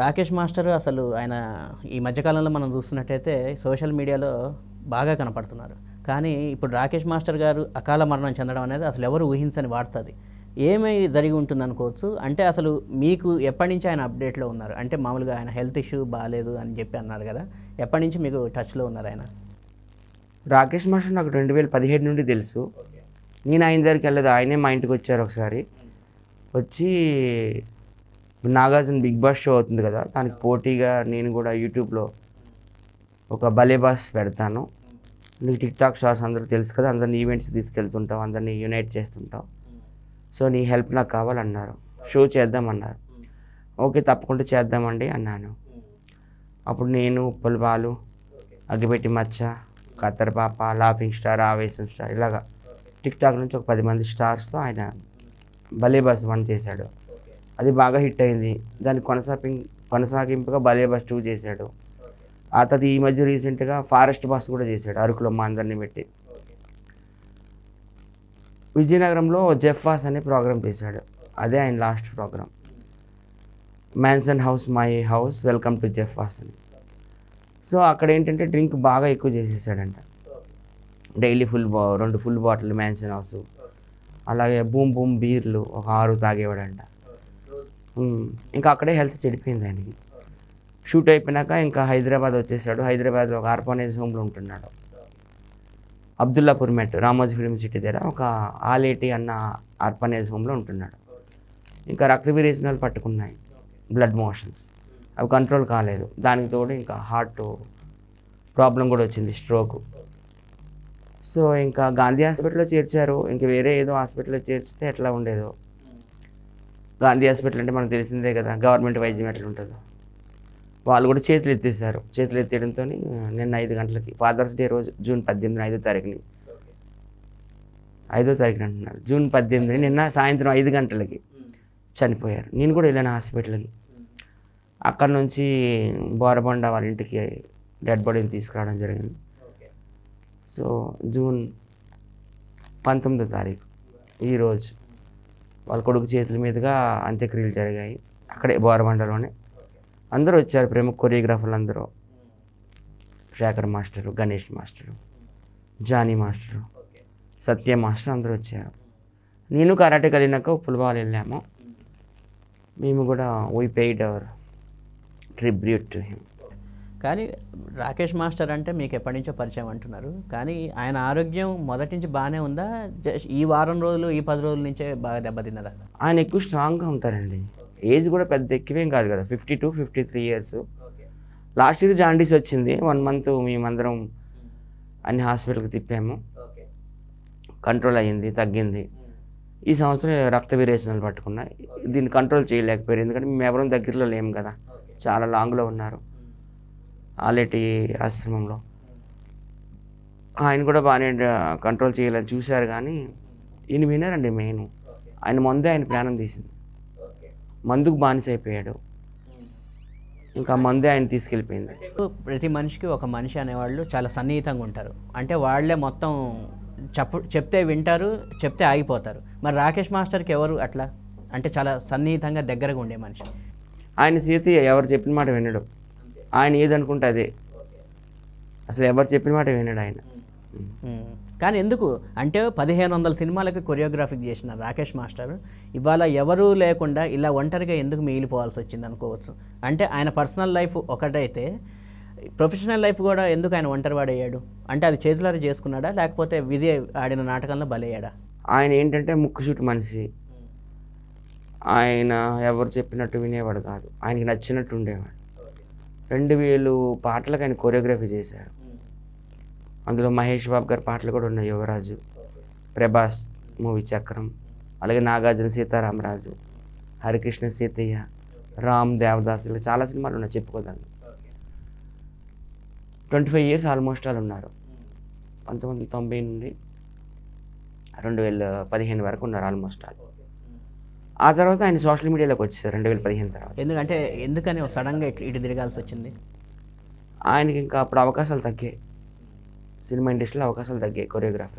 Rakesh master అసలు ఆయన ఈ మధ్యకాలంలో మనం చూస్తున్నట్టయితే సోషల్ మీడియాలో బాగా కనపడుతున్నారు కానీ ఇప్పుడు రాకేష్ మాస్టర్ గారు అకాల మరణం చెందడం అనేది అసలు ఎవరు ఊహించని వాడుతుంది ఏమై జరిగి ఉంటుంది అనుకోవచ్చు అంటే అసలు మీకు ఎప్పటి నుంచి ఆయన అప్డేట్లో ఉన్నారు అంటే మామూలుగా ఆయన హెల్త్ ఇష్యూ బాగాలేదు అని చెప్పి అన్నారు కదా ఎప్పటి నుంచి మీకు టచ్లో ఉన్నారు ఆయన రాకేష్ మాస్టర్ నాకు రెండు వేల పదిహేడు నుండి తెలుసు నేను ఆయన దగ్గరికి వెళ్ళదు ఆయనే మా ఇంటికి వచ్చారు ఒకసారి వచ్చి నాగార్జున బిగ్ బాస్ షో అవుతుంది కదా దానికి పోటీగా నేను కూడా యూట్యూబ్లో ఒక భలే బాస్ పెడతాను నీకు టిక్ టాక్ షార్ట్స్ అందరూ తెలుసు కదా అందరిని ఈవెంట్స్ తీసుకెళ్తుంటావు అందరినీ యునైట్ చేస్తుంటావు సో నీ హెల్ప్ నాకు కావాలన్నారు షో చేద్దామన్నారు ఓకే తప్పకుండా చేద్దామండి అన్నాను అప్పుడు నేను ఉప్పల బాలు అగ్గిపెట్టి మచ్చ కత్తర్ పాప లాఫింగ్ స్టార్ ఆవేశం స్టార్ ఇలాగా టిక్ టాక్ నుంచి ఒక పది మంది స్టార్స్తో ఆయన భలే వన్ చేశాడు అది బాగా హిట్ అయింది దాన్ని కొనసాగి కొనసాగింపుగా బలే బస్ టూ చేశాడు ఆ తర్వాత ఈ మధ్య రీసెంట్గా ఫారెస్ట్ బస్ కూడా చేశాడు అరకులో మా అందరిని పెట్టి విజయనగరంలో జెఫాస్ అనే ప్రోగ్రామ్ చేశాడు అదే ఆయన last program Mansion House my house welcome to జెఫాస్ అని సో అక్కడ ఏంటంటే డ్రింక్ బాగా ఎక్కువ చేసేసాడంట డైలీ ఫుల్ బా రెండు ఫుల్ బాటిల్ మ్యాన్సన్ హౌస్ అలాగే బూమ్ బూమ్ బీర్లు ఒక ఆరు తాగేవాడంట ఇంకా అక్కడే హెల్త్ చెడిపోయింది ఆయనకి షూట్ అయిపోయినాక ఇంకా హైదరాబాద్ వచ్చేసాడు హైదరాబాద్లో ఒక ఆర్ఫానేజ్ హోమ్లో ఉంటున్నాడు అబ్దుల్లాపూర్ మెట్ రామోజీ ఫిలిం సిటీ దగ్గర ఒక ఆలేటి అన్న ఆర్ఫానేజ్ హోమ్లో ఉంటున్నాడు ఇంకా రక్త విరేచనాలు పట్టుకున్నాయి బ్లడ్ మోషన్స్ అవి కంట్రోల్ కాలేదు దానికి తోడు ఇంకా హార్ట్ ప్రాబ్లం కూడా వచ్చింది స్ట్రోక్ సో ఇంకా గాంధీ హాస్పిటల్లో చేర్చారు ఇంకా వేరే ఏదో హాస్పిటల్లో చేర్చితే ఎట్లా ఉండేదో గాంధీ హాస్పిటల్ అంటే మనకు తెలిసిందే కదా గవర్నమెంట్ వైద్యం ఎట్లా ఉంటుంది వాళ్ళు కూడా చేతులు ఎత్తేసారు చేతులు ఎత్తేయడంతో నిన్న ఐదు గంటలకి ఫాదర్స్ డే రోజు జూన్ పద్దెనిమిది ఐదో తారీఖుని ఐదో తారీఖున అంటున్నారు జూన్ పద్దెనిమిది నిన్న సాయంత్రం ఐదు గంటలకి చనిపోయారు నేను కూడా వెళ్ళాను హాస్పిటల్కి అక్కడ నుంచి బోరబండ వాళ్ళ ఇంటికి డెడ్ బాడీని తీసుకురావడం జరిగింది సో జూన్ పంతొమ్మిదో తారీఖు ఈరోజు వాళ్ళ కొడుకు చేతుల మీదుగా అంత్యక్రియలు జరిగాయి అక్కడే బోరబండలోనే అందరూ వచ్చారు ప్రముఖ కొరియోగ్రాఫర్లు అందరూ Shekhar master Ganesh master Jani master Satya master అందరూ వచ్చారు నేను కరాటే కలిగినాక పులిబాల్ వెళ్ళాము మేము కూడా we paid our tribute to him కానీ రాకేష్ మాస్టర్ అంటే మీకు ఎప్పటి నుంచో పరిచయం అంటున్నారు కానీ ఆయన ఆరోగ్యం మొదటి నుంచి బాగానే ఉందా జస్ట్ ఈ వారం రోజులు ఈ పది రోజుల నుంచే బాగా దెబ్బతిన్నదా ఆయన ఎక్కువ స్ట్రాంగ్గా ఉంటారండి ఏజ్ కూడా పెద్ద ఎక్కువేం కాదు కదా fifty two fifty three years last year jaundice వచ్చింది వన్ మంత్ మేమందరం అన్ని హాస్పిటల్కి తిప్పాము కంట్రోల్ అయ్యింది తగ్గింది ఈ సంవత్సరం రక్త విరేచనలు పట్టుకున్నా దీన్ని కంట్రోల్ చేయలేకపోయారు ఎందుకంటే మేము ఎవరం దగ్గరలో లేము కదా చాలా లాంగ్లో ఉన్నారు ఆలేటి ఆశ్రమంలో ఆయన కూడా బాగానే కంట్రోల్ చేయాలని చూశారు కానీ ఈయన వినరండి మెయిన్ ఆయన మందే ఆయన ప్రాణం తీసింది మందుకు బానిసైపోయాడు ఇంకా మందే ఆయన తీసుకెళ్ళిపోయింది ప్రతి మనిషికి ఒక మనిషి అనేవాళ్ళు చాలా సన్నిహితంగా ఉంటారు అంటే వాళ్లే మొత్తం చెప్పు చెప్తే వింటారు చెప్తే ఆగిపోతారు మరి రాకేష్ మాస్టర్కి ఎవరు అట్లా అంటే చాలా సన్నిహితంగా దగ్గరగా ఉండే మనిషి ఆయన సీసీ ఎవరు చెప్పిన మాట వినడు ఆయన ఏదనుకుంటే అదే అసలు ఎవరు చెప్పిన మాట వినడు ఆయన కానీ ఎందుకు అంటే పదిహేను వందల సినిమాలకు కొరియోగ్రాఫిక్ చేసిన రాకేష్ మాస్టర్ ఇవాళ ఎవరూ లేకుండా ఇలా ఒంటరిగా ఎందుకు మిగిలిపోవాల్సి వచ్చింది అనుకోవచ్చు అంటే ఆయన పర్సనల్ లైఫ్ ఒకటైతే ప్రొఫెషనల్ లైఫ్ కూడా ఎందుకు ఆయన ఒంటరివాడయ్యాడు అంటే అది చేతులారి చేసుకున్నాడా లేకపోతే విజయ్ ఆడిన నాటకంలో బలయ్యాడా ఆయన ఏంటంటే ముక్కుచూటి మనిషి ఆయన ఎవరు చెప్పినట్టు వినేవాడు కాదు ఆయనకి నచ్చినట్టు ఉండేవాడు రెండు వేలు పాటలకు ఆయన కొరియోగ్రఫీ చేశారు అందులో మహేష్ బాబు గారి పాటలు కూడా ఉన్నాయి యువరాజు ప్రభాస్ మూవీ చక్రం అలాగే నాగార్జున సీతారామరాజు హరికృష్ణ సీతయ్య రామ్ దేవదాస్ ఇలా చాలా సినిమాలు ఉన్నాయి చెప్పుకోదాన్ని ట్వంటీ ఫైవ్ ఇయర్స్ ఆల్మోస్ట్ వాళ్ళు ఉన్నారు పంతొమ్మిది వందల తొంభై నుండి రెండు వేల పదిహేను వరకు ఉన్నారు ఆల్మోస్ట్ వాళ్ళు ఆ తర్వాత ఆయన సోషల్ మీడియాలోకి వచ్చేసారు రెండు వేల పదిహేను తర్వాత ఎందుకంటే ఎందుకని సడన్గా ఇటు తిరగాల్సి వచ్చింది ఆయనకి ఇంకా అప్పుడు అవకాశాలు తగ్గాయి సినిమా ఇండస్ట్రీలో అవకాశాలు తగ్గాయి కొరియోగ్రాఫర్